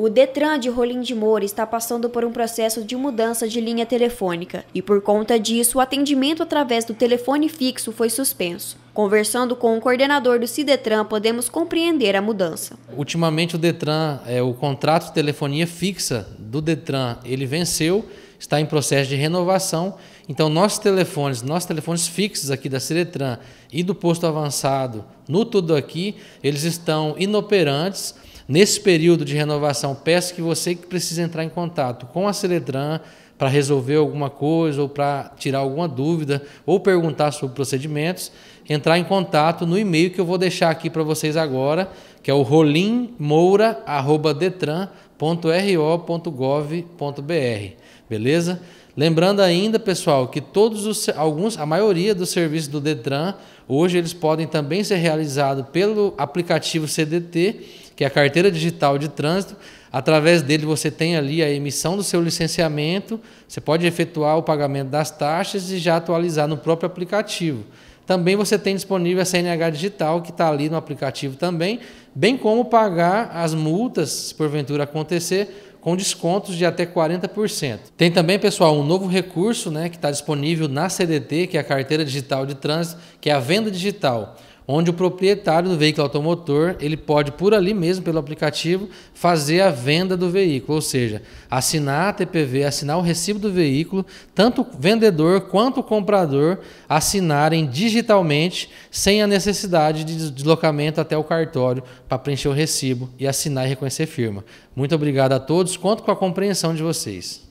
O Detran de Rolim de Moura está passando por um processo de mudança de linha telefônica e, por conta disso, o atendimento através do telefone fixo foi suspenso. Conversando com o coordenador do Cidetran, podemos compreender a mudança. Ultimamente o Detran, é, o contrato de telefonia fixa do Detran, ele venceu, está em processo de renovação. Então nossos telefones, nossos telefones fixos aqui da Cidetran e do posto avançado, no tudo aqui, eles estão inoperantes Nesse período de renovação, peço que você que precisa entrar em contato com a Celetran para resolver alguma coisa ou para tirar alguma dúvida ou perguntar sobre procedimentos, entrar em contato no e-mail que eu vou deixar aqui para vocês agora, que é o rolimmoura@detran.com www.ro.gov.br, beleza? Lembrando ainda, pessoal, que todos os alguns, a maioria dos serviços do Detran hoje eles podem também ser realizados pelo aplicativo CDT, que é a carteira digital de trânsito. Através dele você tem ali a emissão do seu licenciamento, você pode efetuar o pagamento das taxas e já atualizar no próprio aplicativo. Também você tem disponível a CNH digital, que está ali no aplicativo também, bem como pagar as multas, se porventura acontecer, com descontos de até 40%. Tem também, pessoal, um novo recurso né, que está disponível na CDT, que é a Carteira Digital de Trânsito, que é a venda digital onde o proprietário do veículo automotor ele pode por ali mesmo pelo aplicativo fazer a venda do veículo, ou seja, assinar a TPV, assinar o recibo do veículo, tanto o vendedor quanto o comprador assinarem digitalmente sem a necessidade de deslocamento até o cartório para preencher o recibo e assinar e reconhecer firma. Muito obrigado a todos, conto com a compreensão de vocês.